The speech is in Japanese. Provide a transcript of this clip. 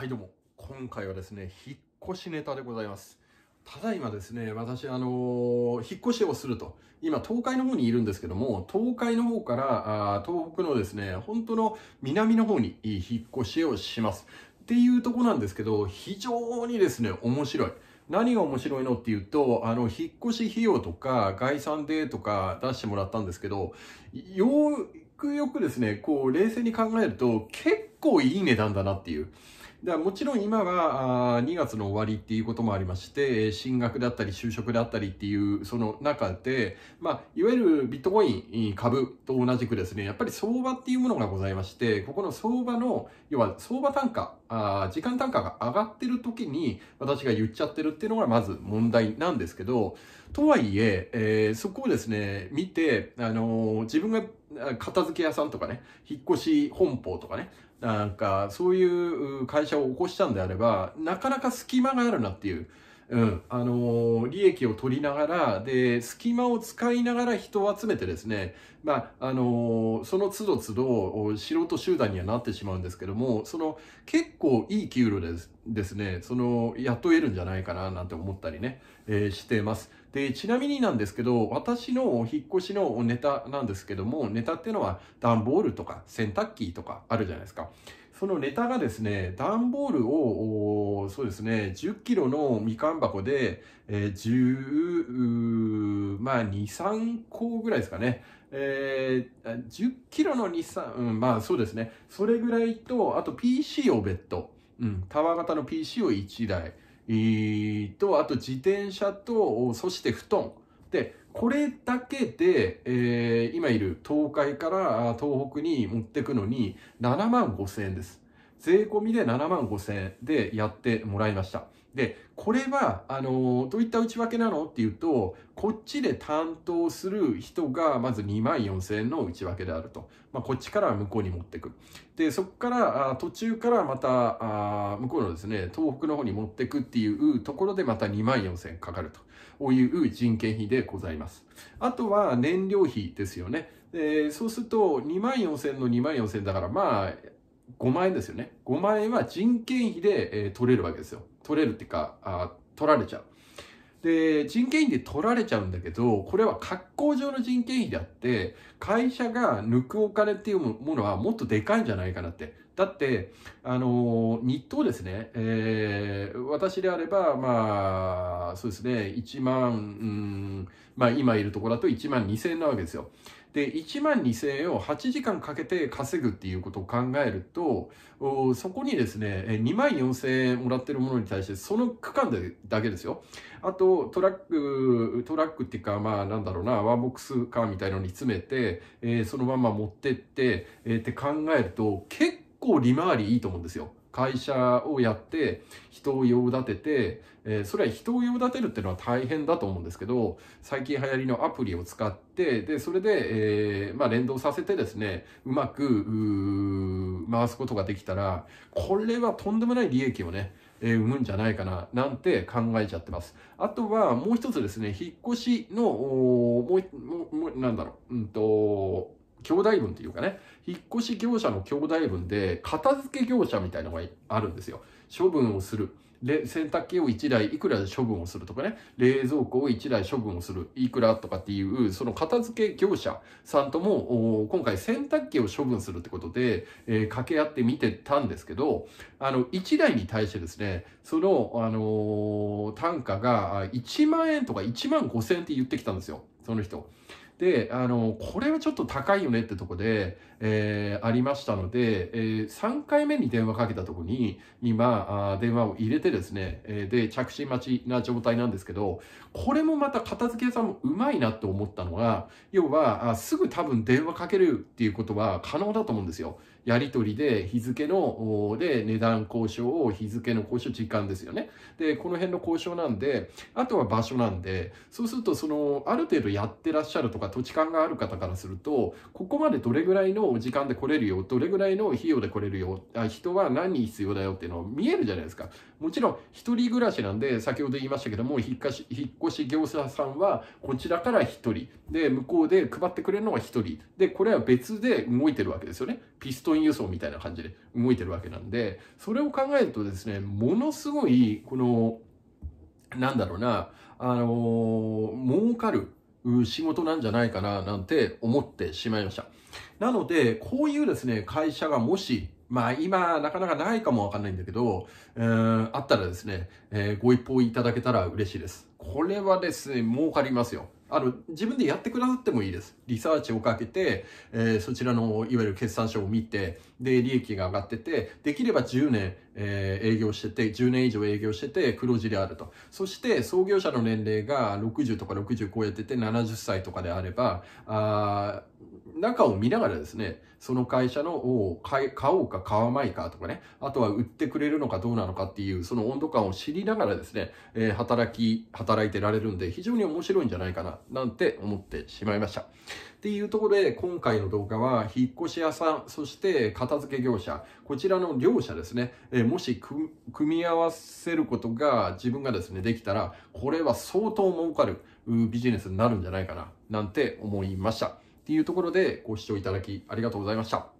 はいどうも。今回はですね、引っ越しネタでございます。ただいまですね、私あのー、引っ越しをすると。今、東海の方にいるんですけども、東海の方から、あ東北のですね、本当の南の方に引っ越しをします。っていうとこなんですけど、非常にですね、面白い。何が面白いのっていうと、あの、引っ越し費用とか、概算でとか出してもらったんですけど、よくよくですね、こう、冷静に考えると、結構いい値段だなっていう。もちろん今は2月の終わりっていうこともありまして進学だったり就職だったりっていうその中で、まあ、いわゆるビットコイン株と同じくですねやっぱり相場っていうものがございましてここの相場の要は相場単価時間単価が上がってる時に私が言っちゃってるっていうのがまず問題なんですけどとはいええー、そこをですね見て、あのー、自分が片付け屋さんとかね、引っ越し本舗とかね、なんかそういう会社を起こしたんであれば、なかなか隙間があるなっていう。うん、あのー、利益を取りながら、で、隙間を使いながら人を集めてですね、まあ、あのー、その都度都度、素人集団にはなってしまうんですけども、その、結構いい給料ですですね、その、雇えるんじゃないかな、なんて思ったりね、えー、してます。で、ちなみになんですけど、私のお引っ越しのネタなんですけども、ネタっていうのは段ボールとか洗濯機とかあるじゃないですか。そのネタがですね、段ボールを、そうですね、10キロのみかん箱で、えー、10、まあ2、3個ぐらいですかね。えー、10キロの2、3、うん、まあそうですね。それぐらいと、あと PC を別途。うん、タワー型の PC を1台。とあと自転車とそして布団でこれだけで、えー、今いる東海から東北に持ってくのに7万5千円です税込みで7万5千円でやってもらいましたで、これは、あの、どういった内訳なのっていうと、こっちで担当する人が、まず2万4000円の内訳であると。まあ、こっちから向こうに持ってく。で、そこから、途中からまた向こうのですね、東北の方に持ってくっていうところで、また2万4000円かかるという人件費でございます。あとは、燃料費ですよね。そうすると、2万4000の2万4000だから、まあ、5万円ですよね。5万円は人件費で、えー、取れるわけですよ。取れるっていうか、あ取られちゃう。で、人件費で取られちゃうんだけど、これは格好上の人件費であって、会社が抜くお金っていうものはもっとでかいんじゃないかなって。だって、あの、日当ですね、えー、私であれば、まあ、そうですね、1万、うん、まあ今いるところだと1万2000円なわけですよ。で、1万2000円を8時間かけて稼ぐっていうことを考えると、そこにですね、2万4000円もらってるものに対して、その区間でだけですよ。あと、トラック、トラックっていうか、まあなんだろうな、ワーボックスカーみたいのに詰めて、えー、そのまま持ってって、えー、って考えると、結構利回りいいと思うんですよ。会社をやって人を用立てて、えー、それは人を用立てるっていうのは大変だと思うんですけど最近流行りのアプリを使ってでそれで、えー、まあ、連動させてですねうまく回すことができたらこれはとんでもない利益をねえ生むんじゃないかな、なんて考えちゃってます。あとは、もう一つですね、引っ越しの、もう、もうなんだろう、うんと、兄弟分っていうかね、引っ越し業者の兄弟分で、片付け業者みたいなのがあるんですよ。処分をする。で、洗濯機を1台いくらで処分をするとかね、冷蔵庫を1台処分をする、いくらとかっていう、その片付け業者さんとも、今回洗濯機を処分するってことで、えー、掛け合ってみてたんですけど、あの、1台に対してですね、その、あのー、単価が1万円とか1万5千円って言ってきたんですよ、その人。であのこれはちょっと高いよねってとこで、えー、ありましたので、えー、3回目に電話かけたとこに今あ電話を入れてですね、えー、で着信待ちな状態なんですけどこれもまた片付け屋さんもうまいなって思ったのは要はあすぐ多分電話かけるっていうことは可能だと思うんですよ。やり取りで日付ので値段交渉を日付の交渉時間ですよね。でこの辺の交渉なんであとは場所なんでそうするとそのある程度やってらっしゃるとか土地勘がある方からすると、ここまでどれぐらいの時間で来れるよ、どれぐらいの費用で来れるよ、あ人は何人必要だよっていうのを見えるじゃないですか。もちろん、一人暮らしなんで、先ほど言いましたけども、引っ越し、引っ越し業者さんは、こちらから一人、で、向こうで配ってくれるのは一人、で、これは別で動いてるわけですよね。ピストン輸送みたいな感じで動いてるわけなんで、それを考えるとですね、ものすごい、この、なんだろうな、あのー、儲かる仕事なんじゃないかななんて思ってしまいました。なので、こういうですね、会社がもし、まあ今なかなかないかもわかんないんだけど、えー、あったらですね、えー、ご一報いただけたら嬉しいです。これはですね、儲かりますよ。あの、自分でやってくださってもいいです。リサーチをかけて、えー、そちらの、いわゆる決算書を見て、で、利益が上がってて、できれば10年、えー、営業してて、10年以上営業してて、黒字であると。そして、創業者の年齢が60とか60超えてて、70歳とかであれば、あ中を見ながらですね、その会社のを買おうか買わないかとかね、あとは売ってくれるのかどうなのかっていう、その温度感を知りながらですね、えー、働き、働いてられるんで、非常に面白いんじゃないかな、なんて思ってしまいました。っていうところで、今回の動画は、引っ越し屋さん、そして片付け業者、こちらの両者ですね、えー、もし組み合わせることが自分がですね、できたら、これは相当儲かるビジネスになるんじゃないかな、なんて思いました。っていうところでご視聴いただきありがとうございました。